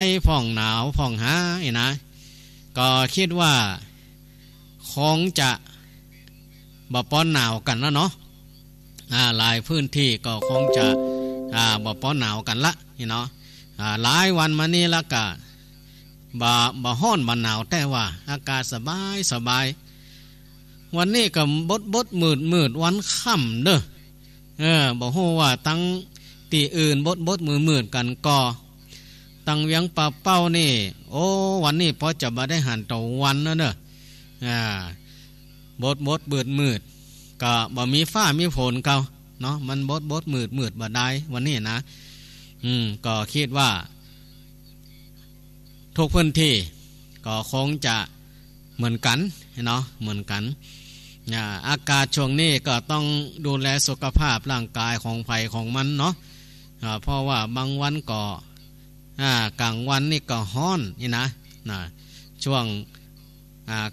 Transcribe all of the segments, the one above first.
ไอ้ฟองหนาวฟองหา้นะ ก็คิดว่าคงจะบะป้อนหนาวกันแล้วเนาะหลายพื้นที่ก็คงจะบะป้อนหนาวกันละเนาะหลายวันมานี้ละกะบะบะห้อนบะหนาวแต่ว่า อากาศสบายสบายวันนี้ก็บดบดมืดมืดวันค่ำเด้อเออบอกว่าตั้งตีอื่นบดบดมืดมืดกันก็ตังเวียงปลาเป้านี่ โอ้ วันนี้พอจะมาได้หันต่อวันนะเนอะอ่าบดบดเบิดมืดก็บ่มีฝ้ามีฝนเก่าเนาะมันบดบดมืดมืดบ่ได้ วันนี้นะอืมก็คิดว่า ทุกพื้นที่ ก็ คงจะเหมือนกันเนาะเหมือนกันอากาศช่วงนี้ก็ต้องดูแลสุขภาพ ร่างกายของไผ่ของมันเนาะเพราะว่าบางวันก็กลางวันนี่ก็ฮ้อนนี่นะนะช่วง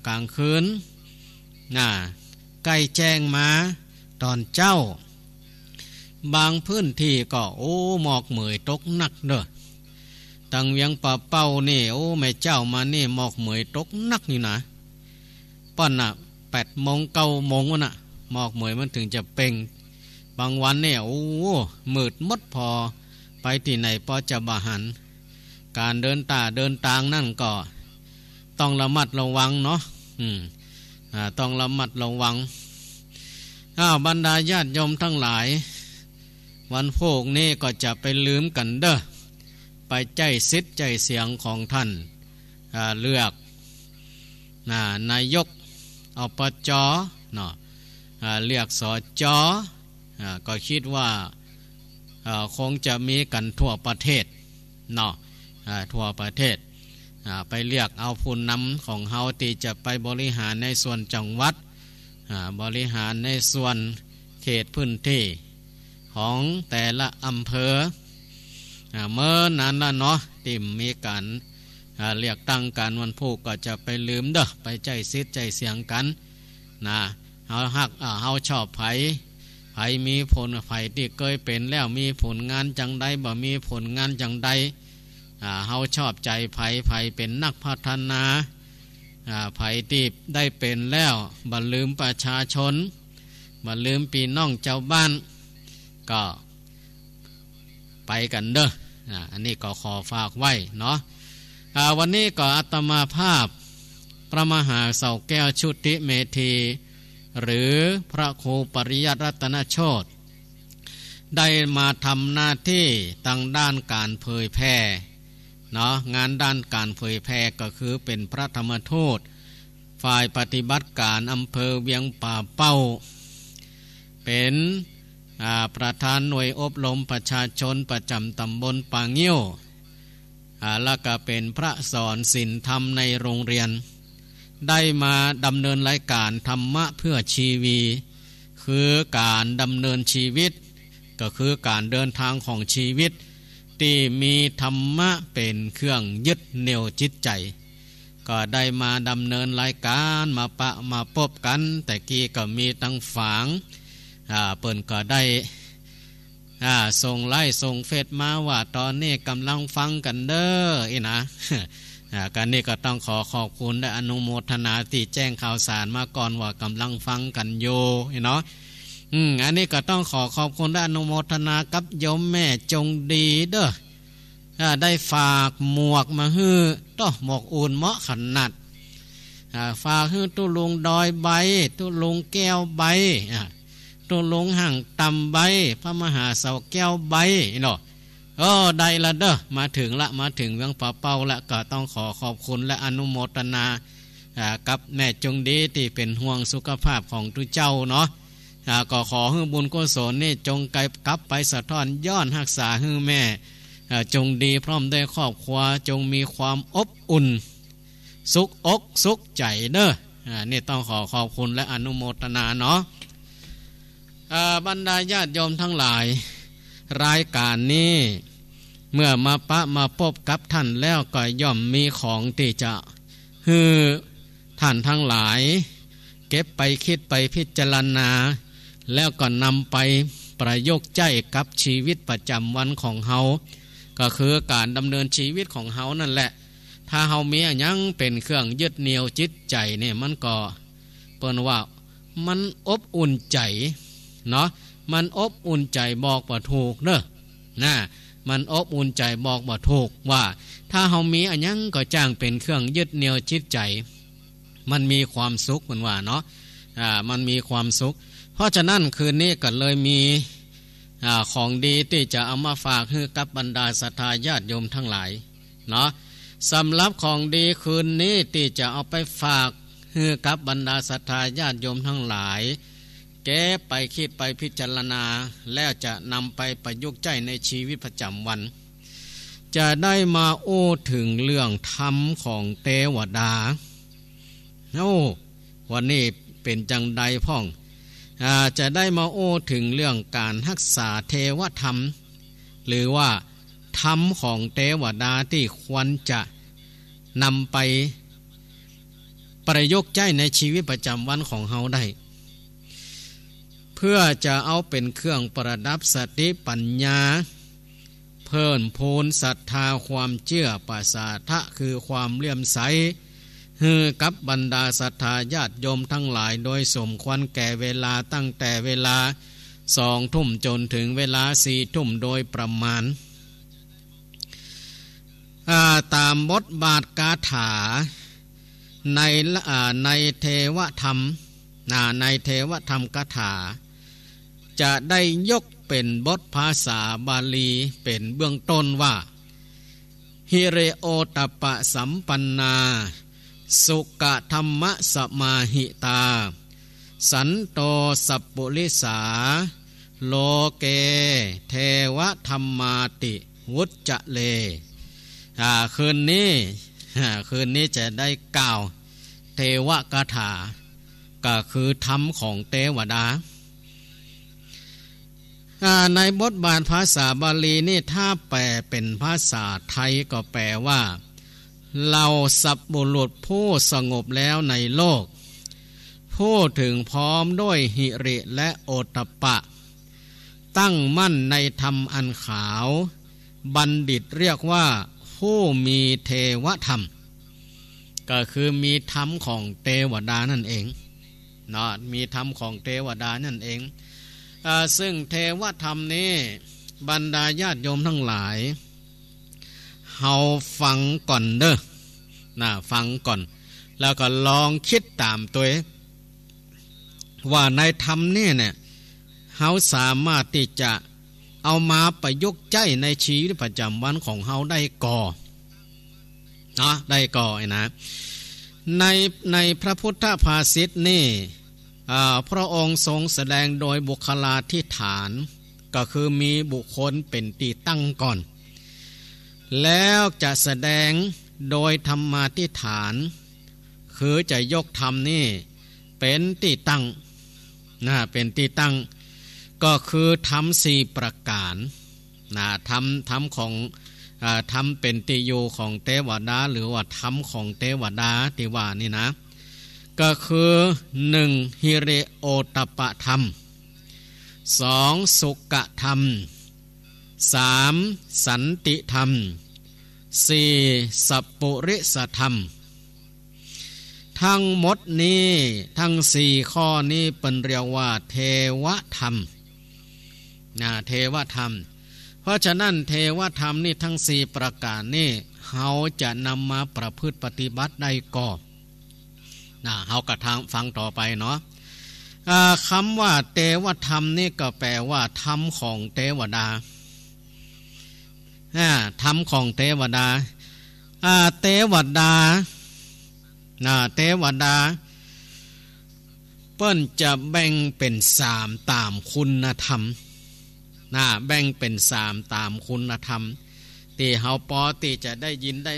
กลางคืนนะใกล้แจ้งมาตอนเจ้า บางพื้นที่ก็โอ้หมอกเหมยตกหนักเด้อตังเวียงป่าเป้านี่โอ้แม่เจ้ามานี่หมอกเหมยตกหนักนี่นะป้อนอ่ะแปดโมงเก้าโมงวะน่ะหมอกเหมยมันถึงจะเป่งบางวันเนี่ยโอ้มืดมดพอ ไปที่ไหนพอจะบาหันการเดินตาเดินตางนั่นก็ ต้องระมัดระวังเนาะต้องระมัดระวังอ้าวบรรดาญาติโยมทั้งหลาย วันโพกนี้ก็จะไปลืมกันเด้อ ไปใจซิดใจเสียงของท่าน เลือก นายกอปจอเนาะเรียกสอจอก็คิดว่าคงจะมีกันทั่วประเทศ เนาะทั่วประเทศ ไปเรียกเอาผู้นำของเฮาตีจะไปบริหารในส่วนจังหวัดบริหารในส่วนเขตพื้นที่ ของแต่ละอำเภอ เมื่อนั้นละเนาะติมมีการเรียกตั้งการวันพูกก็จะไปลืมเด้อ ไปใจซิดใจเสียงกัน นะ เฮาหักเฮาชอบไผไผมีผลไผที่เคยเป็นแล้วมีผลงานจังใดบ่ มีผลงานจังใดเฮาชอบใจไผ่ไผ่เป็นนักพัฒนาไผ่ตีบได้เป็นแล้วบัลืมประชาชนบัลืมปีน้องเจ้าบ้าน ก็ไปกันเด้ออันนี้ก็ขอฝากไว้เนาะวันนี้ก็อัตมาภาพพระมหาเสาแก้วชุติเมธี หรือพระครูปริยัตรัตนโชตได้มาทำหน้าที่ตั้งด้านการเผยแพร่นาะงานด้านการเผยแพร่ก็คือเป็นพระธรรมทูตฝ่ายปฏิบัติการอำเภอเวียงป่าเป้า เป็นประธานหน่วยอบรมประชาชนประจำตำบลปางเงี้ยวแล้วก็เป็นพระสอนศีลธรรมในโรงเรียน ได้มาดำเนินรายการธรรมะเพื่อชีวี คือการดำเนินชีวิต ก็คือการเดินทางของชีวิตที่มีธรรมะเป็นเครื่องยึดเหนี่ยวจิตใจ ก็ได้มาดำเนินรายการมาปะมาพบกัน แต่กี้ก็มีตั้งฝางเปิ่นก็ได้ส่งไล่ส่งเฟซมาว่า ตอนนี้กำลังฟังกันเด้ออีนะการนี้ก็ต้องขอขอบคุณและอนุโมทนาที่แจ้งข่าวสารมาก่อนว่ากำลังฟังกันโยเนาะอืม อันนี้ก็ต้องขอขอบคุณด้านอนุโมทนากับยมแม่จงดีเด้อได้ฝากหมวกมาฮื้อต้อหมวกอุ่นเหมาะขนาดฝากฮื้อตุลุงดอยใบตุลุงแก้วใบตุลุงห่างตำใบพระมหาเสาแก้วใบเนาะโอ้ได้ละเด้อ มาถึงละมาถึงเวียงป่าเป้าละก็ต้องขอขอบคุณและอนุโมทนากับแม่จงดีที่เป็นห่วงสุขภาพของทุกเจ้าเนาะกขอให้บุญกุศลนี่จงไกลกลับไปสะท้อนย้อนหักษาให้แม่ จงดีพร้อมได้ครอบครัวจงมีความอบอุ่น สุขอกสุขใจเด้อนี่ต้องขอขอบคุณและอนุโมทนาเนาะบรรดาญาติโยมทั้งหลาย รายการนี้เมื่อมาปะมาพบกับท่านแล้วก็ย่อมมีของที่จะฮือท่านทั้งหลาย เก็บไปคิดไปพิจารณาแล้วก็นำไปประยกใจกับชีวิตประจำวันของเฮาก็คือการดำเนินชีวิตของเฮานั่นแหละ ถ้าเฮามีอยังเป็นเครื่องยึดเหนี่ยวจิตใจเนี่ยมันก็เปิ้นว่า มันอบอุ่นใจเนาะ มันอบอุ่นใจบอกว่าถูกเนอะนะมันอบอุ่นใจบอกว่าถูกว่า ถ้าเฮามีอันยังก็จ้างเป็นเครื่องยึดเหนี่ยวจิตใจ มันมีความสุขเหมือนว่าเนาะ อ่า มันมีความสุขเพราะฉะนั้นคืนนี้ก็เลยมีอของดีที่จะเอามาฝากให้กับบรรดาศรัทธาญาติโยมทั้งหลายเนาะสำหรับของดีคืนนี้ที่จะเอาไปฝากให้กับบรรดาศรัทธาญาติโยมทั้งหลาย แกไปคิดไปพิจารณา แล้วจะนำไปประยุกต์ใจในชีวิตประจำวัน จะได้มาโอ้ถึงเรื่องธรรมของเตวดาโอ้วันนี้เป็นจังใดพ่องจะได้มาโอ้ถึงเรื่องการรักษาเทวธรรม หรือว่าธรรมของเทวดาที่ควรจะนำไปประยุกใจในชีวิตประจำวันของเฮาได้ เพื่อจะเอาเป็นเครื่องประดับสติปัญญา เพิ่มพูนศรัทธาความเชื่อปัสสาทะคือความเลื่อมใสฮือกับบรรดาศรัทธาญาติโยมทั้งหลายโดยสมควรแก่เวลาตั้งแต่เวลาสองทุ่มจนถึงเวลาสี่ทุ่มโดยประมาณ ตามบทบาทกาถา ในในเทวธรรมในเทวธรรมกาถา จะได้ยกเป็นบทภาษาบาลีเป็นเบื้องต้นว่า ฮิเรโอตปะสัมปันนาสุกธรรมะสมาหิตา สันตสัพปุริสาโลเกเทวธรรมาติ วุจจเลคืนนี้คืนนี้จะได้กล่าวเทวกถา ก็คือธรรมของเทวดา ในบทบาทภาษาบาลีนี่ถ้าแปลเป็นภาษาไทยก็แปลว่าเราสับบุรุษผู้สงบแล้วในโลก ผู้ถึงพร้อมด้วยหิริและโอตปะ ตั้งมั่นในธรรมอันขาว บัณฑิตเรียกว่าผู้มีเทวธรรม ก็คือมีธรรมของเทวดานั่นเองนะมีธรรมของเทวดานั่นเองอซึ่งเทวธรรมนี้บรรดาญาติโยมทั้งหลายเฮาฟังก่อนเด้อนะฟังก่อน แล้วก็ลองคิดตามตัว ว่าในธรรมนี่เนี่ยเฮาสามารถที่จะเอามาประยุกต์ใจในชีวิตประจำวันของเฮาได้ก่อนะได้ก่อไอ้นะ ในในพระพุทธภาษิตนี่ พระองค์ทรงแสดงโดยบุคลาธิฐาน ก็คือมีบุคคลเป็นตีตั้งก่อนแล้วจะแสดงโดยธรรมาทิฐาน คือจะยกธรรมนี่เป็นที่ตั้งนะเป็นที่ตั้ง ก็คือทำสี่ประการนะทำทำของอทำเป็นติโยของเทวดา หรือว่าทำของเทวดาติวานี่นะ ก็คือหนึ่งฮิเรโอตปะธรรมสองสุกะธรรมสามสันติธรรมสี่สัพปุริสธรรม ทั้งหมดนี้ ทั้งสี่ข้อนี้เป็นเรียกว่า เทวธรรมนะเทวธรรม เพราะฉะนั้น เทวธรรมนี่ทั้งสี่ประการนี่เขาจะนำมาประพฤติปฏิบัติได้ก่อนนะเขากระทำฟังต่อไปเนาะคำว่าเทวธรรมนี่ก็แปลว่า ธรรมของเทวดาธรรมของเทวดาเทวดาเทวดา เปิ้นจะแบ่งเป็นสามตามคุณธรรมนะแบ่งเป็นสามตามคุณธรรม ตีเฮาปอตีจะได้ยินได้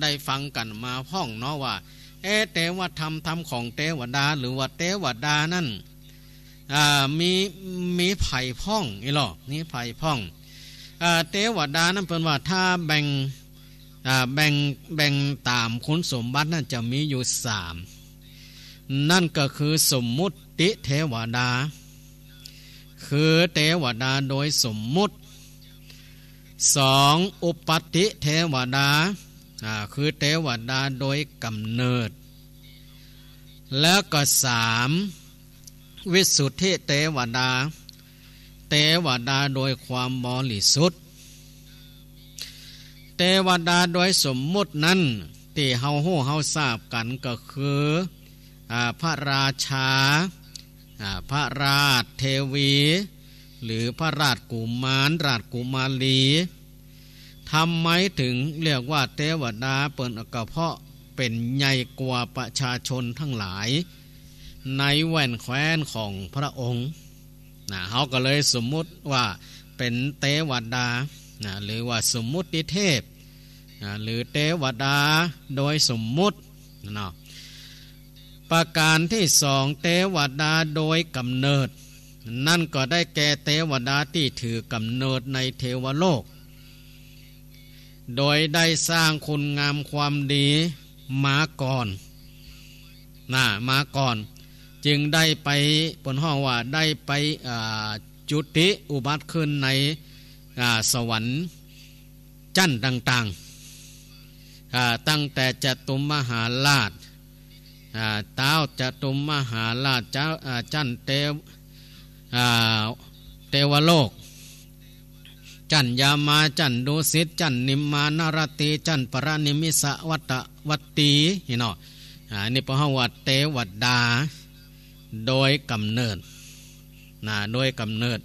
ได้ฟังกันมาพ้องเนาะว่า เอเตวธรรมธรรมของเทวดา หรือว่าเทวดา นั่น มีมีไผ่พ้องนี่หรอนี่ไผ่พ้องเทวดา นั้นเป็นว่าถ้าแบ่งแบ่ง แบ่งตามคุณสมบัตินั่นจะมีอยู่สาม นั่นก็คือสมมุติเทวดา คือเทวดาโดยสมมุติสองอุปติเทวดา คือเทวดาโดยกำเนิด แล้วก็สามวิสุทธิเทวดาเทวดาโดยความบริสุทธิ์ เทวดาโดยสมมุตินั้นที่เฮาหูเฮาทราบกันก็คืออพระราชาพระราชเทวี หรือพระราชกุมารราชกุมารีทำไมถึงเรียกว่าเทวดาเปิดกระเพาะเป็นใหญ่กว่าประชาชนทั้งหลาย ในแวนแคว้นของพระองค์นะเขาก็เลยสมมุติว่าเป็นเทวดานะหรือว่าสมมุติเทพนะหรือเทวดาโดยสมมุตินะประการที่สองเทวดาโดยกำเนิด นั่นก็ได้แก่เทวดาที่ถือกำเนิดในเทวโลก โดยได้สร้างคุณงามความดีมาก่อนนะมาก่อนจึงได้ไปบนห้องว่าได้ไปจุติอุบัติขึ้นในสวรรค์จั้นต่าง ๆตั้งแต่จตุมมหาราชเต้าจตุมมหาราชจั้นเตเวโลก จันยามาจันดุสิตจันนิมมานารติจันปรานิมิสวัตวัตตีเห็นเนาะนี่พระหวัวเตวัดดาโดยกำเนิดนะโดยกำเนิด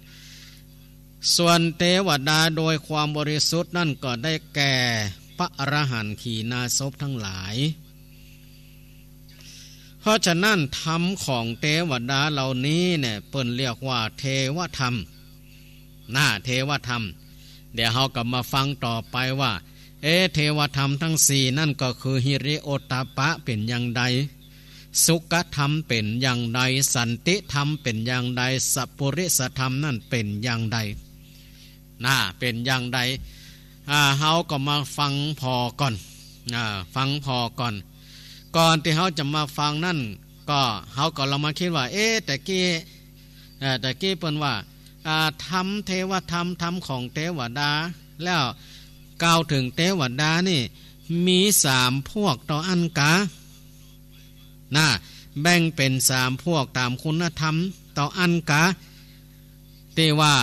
ส่วนเทวดาโดยความบริสุทธิ์นั่นก็ได้แก่พระอรหันต์ขีนาศพทั้งหลาย เพราะฉะนั้นธรรมของเทวดาเหล่านี้เนี่ยเปิ่นเรียกว่าเทวธรรม หน้าเทวธรรม เดี๋ยวเรากลับมาฟังต่อไปว่า เอเทวธรรมทั้งสี่นั่นก็คือฮิริโอตาปะเป็นอย่างใดสุขธรรมเป็นอย่างใดสันติธรรมเป็นอย่างใดสัพปริสธรรมนั่นเป็นอย่างใดน่าเป็นอย่างใดเฮาก็มาฟังพอก่อนฟังพอก่อน ก่อนที่เขาจะมาฟังนั่น ก็เฮาก็เรามาคิดว่า เอ๊ะแต่กี้แต่กี้เปิ้นว่าทำเทวธรรมทำของเทวดา แล้วกล่าวถึงเทวดานี่มีสามพวกต่ออันกาหน้าแบ่งเป็นสามพวกตามคุณธรรมต่ออันกะเตว่า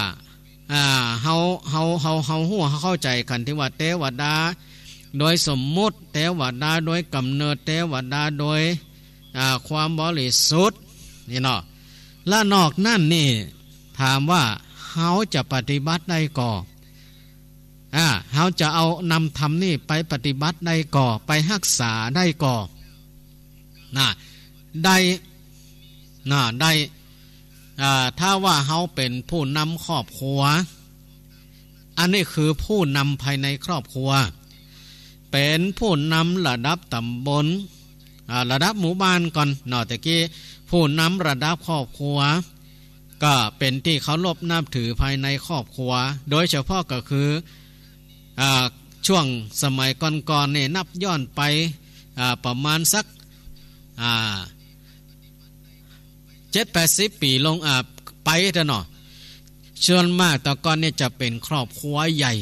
เฮาเฮาเฮาเฮาหัวเข้าใจกันที่ว่าเตวดา โดยสมมุติเตวดาโดยกำเนิดเตวดาโดยความบริสุทธิ์นี่เนาะและนอกนั่นนี่ถามว่าเขาจะปฏิบัติได้ก่ออ่าเขาจะเอานำธรรมนี่ไปปฏิบัติได้ก่อไปรักษาได้ก่อนะได้นะได้ ถ้าว่าเขาเป็นผู้นำครอบครัว อันนี้คือผู้นำภายในครอบครัว เป็นผู้นำระดับตำบลระดับหมู่ บ้าน ก่อนนอตจกกี้ ผู้นำระดับครอบครัว ก็เป็นที่เขาลบนับถือภายในครอบครัว โดยเฉพาะก็คืออช่วงสมัยก่อนๆเนี่ยนับย้อนไปประมาณสัก่าเจ็ดแปดสิบปีลงอ่าไปเถอะเนาะชวนมากตะก้อนเนี่ยจะเป็นครอบครัวใหญ่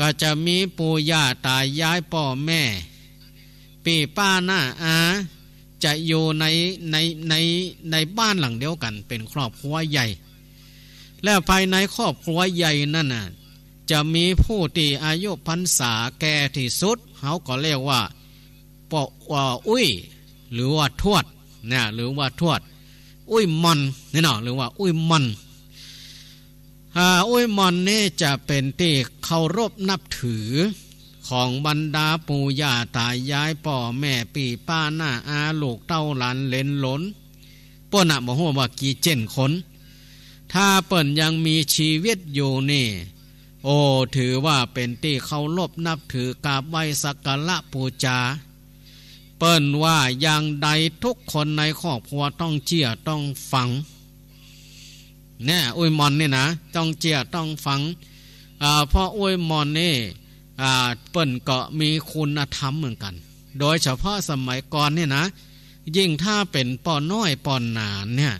ก็จะมีปู่ย่าตายายพ่อแม่ปีป้าหน้าอาจะอยู่ในในในในบ้านหลังเดียวกัน เป็นครอบครัวใหญ่ แล้วภายในครอบครัวใหญ่นั่นน่ะจะมีผู้ที่อายุพรรษาแก่ที่สุดเขาก็เรียกว่าปออุ้ย หรือว่าทวดเนี่ยหรือว่าทวด อุ้ยมันนี่เนาะหรือว่าอุ้ยมันอุ้ยมันนี่จะเป็นที่เคารพนับถือของบรรดาปู่ย่าตายายป่อแม่ปีป้าหน้าอาลูกเต้าหลานเลนหลนป้อนะบอกว่ากี่เจนคนถ้าเปิ่นยังมีชีวิตอยู่นี่ โอ้ถือว่าเป็นที่เคารพนับถือกราบไหว้สักการะปูจาเปิ้นว่าอย่างใดทุกคนในครอบครัวต้องเชื่อต้องฟังเนี่ยอุ้ยมอนนี่นะต้องเชื่อต้องฟังเพราะอุ้ยมอนนี่เปิ้นก็มีคุณธรรมเหมือนกัน โดยเฉพาะสมัยก่อนเนี่ยนะ ยิ่งถ้าเป็นป้อน้อยป้อนนานเนี่ย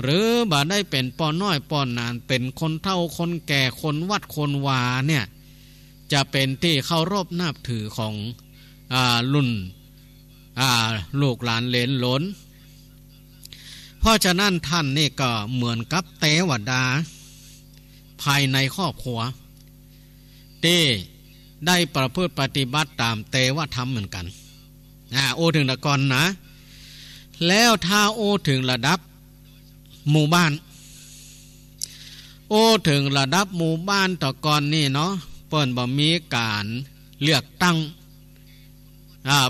หรือบ่ได้เป็นป้อน้อยป้อนนาน เป็นคนเท่าคนแก่คนวัดคนวาเนี่ยจะเป็นที่เคารพนับถือของอรุ่นลูกหลานเลนหลนเพราะฉะนั้นท่านนี่ก็เหมือนกับเตวดา ภายในครอบครัว เต้ได้ประพฤติปฏิบัติตามเตวธรรมเหมือนกันอ่าโอถึงตะกอนนะ แล้วถ้าโอถึงระดับหมู่บ้าน โอถึงระดับหมู่บ้านตะกอนนี่เนาะเปิ่นบ่มีการเลือกตั้ง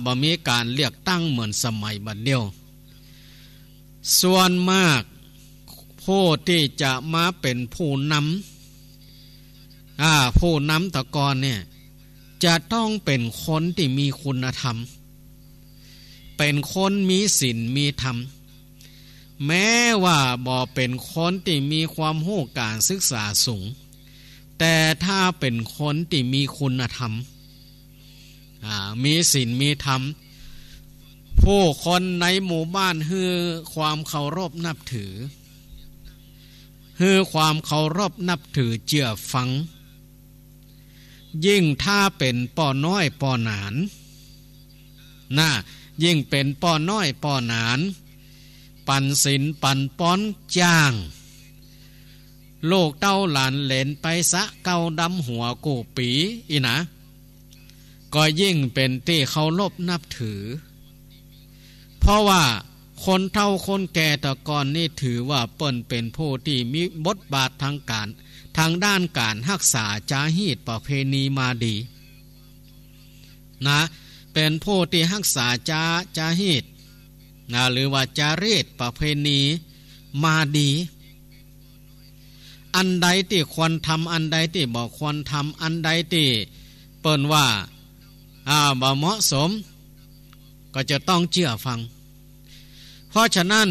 บ่มีการเลือกตั้งเหมือนสมัยบัดเดียว ส่วนมากผู้ที่จะมาเป็นผู้นำผู้นำตะกอนเนี่ยจะต้องเป็นคนที่มีคุณธรรม เป็นคนมีศีลมีธรรม แม้ว่าบ่เป็นคนที่มีความโู้การศึกษาสูง แต่ถ้าเป็นคนที่มีคุณธรรมมีศีลมีธรรม ผู้คนในหมู่บ้านฮือความเคารพนับถือฮือความเคารพนับถือเจื่อฟัง ยิ่งถ้าเป็นป่อน้อยป่อหนาน น่ายิ่งเป็นป่อน้อยป่อหนาน ปันศิลปันป้อนจ้าง โลกเต้าหลานเหลนไปสะเกาดำหัวกูปี อีนะก็ยิ่งเป็นที่เคารพนับถือ เพราะว่าคนเท่าคนแก่ตะกอนนี่ถือว่าเปิ้นเป็นผู้ที่มีบทบาททางการทางด้านการรักษาจาฮีตประเพณีมาดี นะ เป็นผู้ที่รักษาจาจาฮีตนะหรือว่าจารีตประเพณีมาดี อันใดที่ควรทำอันใดที่บอกควรทำอันใดที่เปิ้นว่าบ่เหมาะสมก็จะต้องเชื่อฟัง เพราะฉะนั้น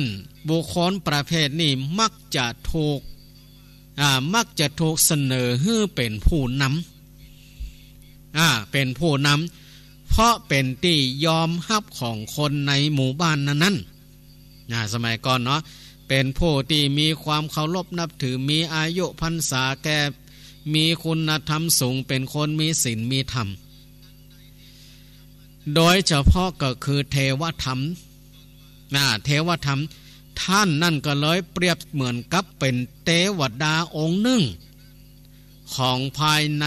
บุคคลประเภทนี้มักจะถูกมักจะถูกเสนอให้เป็นผู้นำเป็นผู้นำเพราะเป็นที่ยอมรับของคนในหมู่บ้านนั้นๆสมัยก่อนเนาะเป็นผู้ที่มีความเคารพนับถือมีอายุพรรษาแก่มีคุณธรรมสูงเป็นคนมีศีลมีธรรมโดยเฉพาะก็คือเทวธรรมนะเทวธรรม ท่านนั่นก็เลยเปรียบเหมือนกับเป็นเทวดาองค์หนึ่ง ของภายใน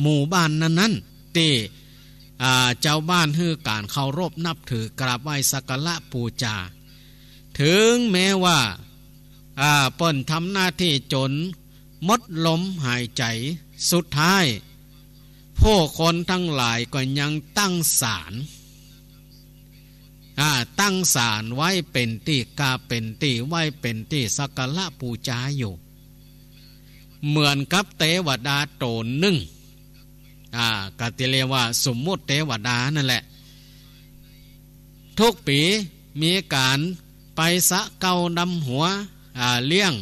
หมู่บ้านนั้นนั้นที่เจ้าบ้านฮือการเคารพนับถือกราบไหว้สักการะปูจา ถึงแม้ว่าเปิ้นทำหน้าที่จนมดลมหายใจสุดท้ายผู้คนทั้งหลายก็ยังตั้งศาลตั้งศาลไว้เป็นที่กาเป็นที่ไว้เป็นที่สักการะปูจาอยู่ เหมือนกับเทวดาโตนหนึ่งกติเรว่า สมมุติเทวดานั่นแหละ ทุกปีมีการไปสะเกาดำหัว เลี้ยง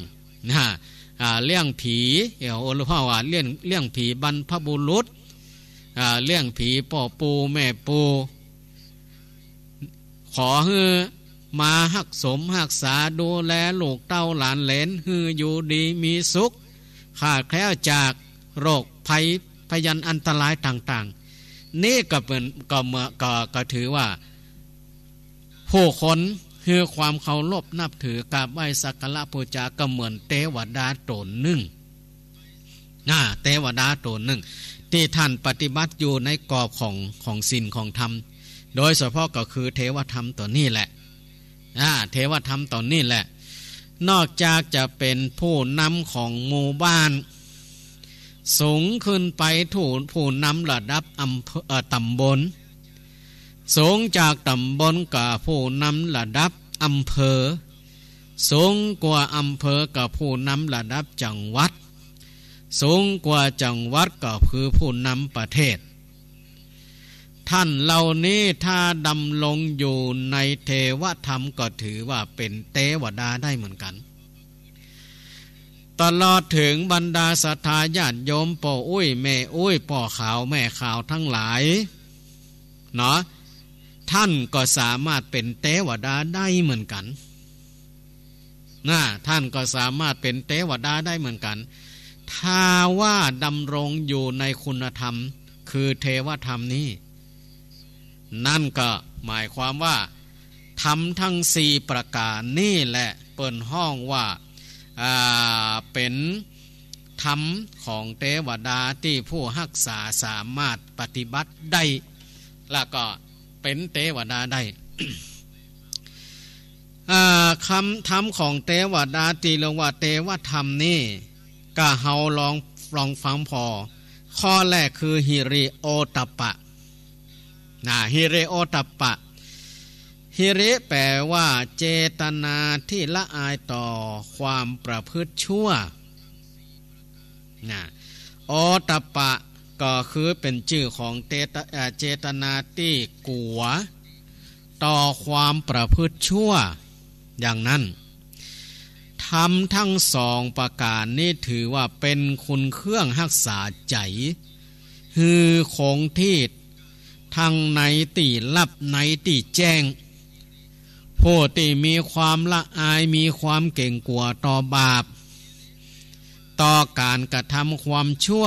เลี้ยงผีเออหรืพ่อว่าเลี้ยงเลี้ยงผีบรรพบุรุษเรื่องผีป่อปูแม่ปู ขอเฮือมาหักสมหักษาดูแล ลูกเต้าหลานเหลนฮืออยู่ดีมีสุขขาดแคล้วจากโรคภัยพยันอันตรายต่างๆ นี่ก็เป็นก็มือก็ก็ถือว่า ผู้คนคือความเคารพนับถือกราบไหว้สักการะพูจาก็เหมือนเตวดาตนหนึ่งน่าเตวดาตนหนึ่งที่ท่านปฏิบัติอยู่ในกรอบของของศีลของธรรม โดยเฉพาะก็คือเทวธรรมตัวนี้แหละ อ่า เทวธรรมตัวนี้แหละ นอกจากจะเป็นผู้นำของหมู่บ้าน สูงขึ้นไปถูผู้นำระดับอำเภอตำบลสูงจากตำบลกับผู้นำระดับอำเภอ สูงกว่าอำเภอกับผู้นำระดับจังหวัดสูงกว่าจังหวัดก็คือผู้นำประเทศ ท่านเหล่านี้ถ้าดำลงอยู่ในเทวธรรมก็ถือว่าเป็นเทวดาได้เหมือนกันตลอดถึงบรรดาสัทาญาติโยมป่ออุ้ยแม่อุ้ยป่อขาวแม่ขาวทั้งหลายเนาะท่านก็สามารถเป็นเทวดาได้เหมือนกันนะท่านก็สามารถเป็นเทวดาได้เหมือนกันถ้าว่าดำรงอยู่ในคุณธรรม คือเทวธรรมนี้ นั่นก็หมายความว่าทำทั้งสี่ประการนี่แหละเปิดห้องว่าเป็นธรรมของเทวดาที่ผู้หักษาสามารถปฏิบัติได้ แล้วก็เป็นเทวดาได้คำธรรมของเทวดาที่เรียกว่าเทวธรรมนี่ก็เฮาลองลองฟังพอ ข้อแรกคือฮิริโอตปะนะฮิริโอตปะฮิริแปลว่าเจตนาที่ละอายต่อความประพฤติชั่วนะโอตปะก็คือเป็นชื่อของเจตเจตนาที่กลัว ต่อความประพฤติชั่วอย่างนั้นทำทั้งสองประการนี้ถือว่าเป็นคุณเครื่องหักษาใจฮือคงทีศท้งในตีลับในตีแจ้งผู้ที่มีความละอายมีความเก่งกลัวต่อบาป ต่อการกระทำความชั่ว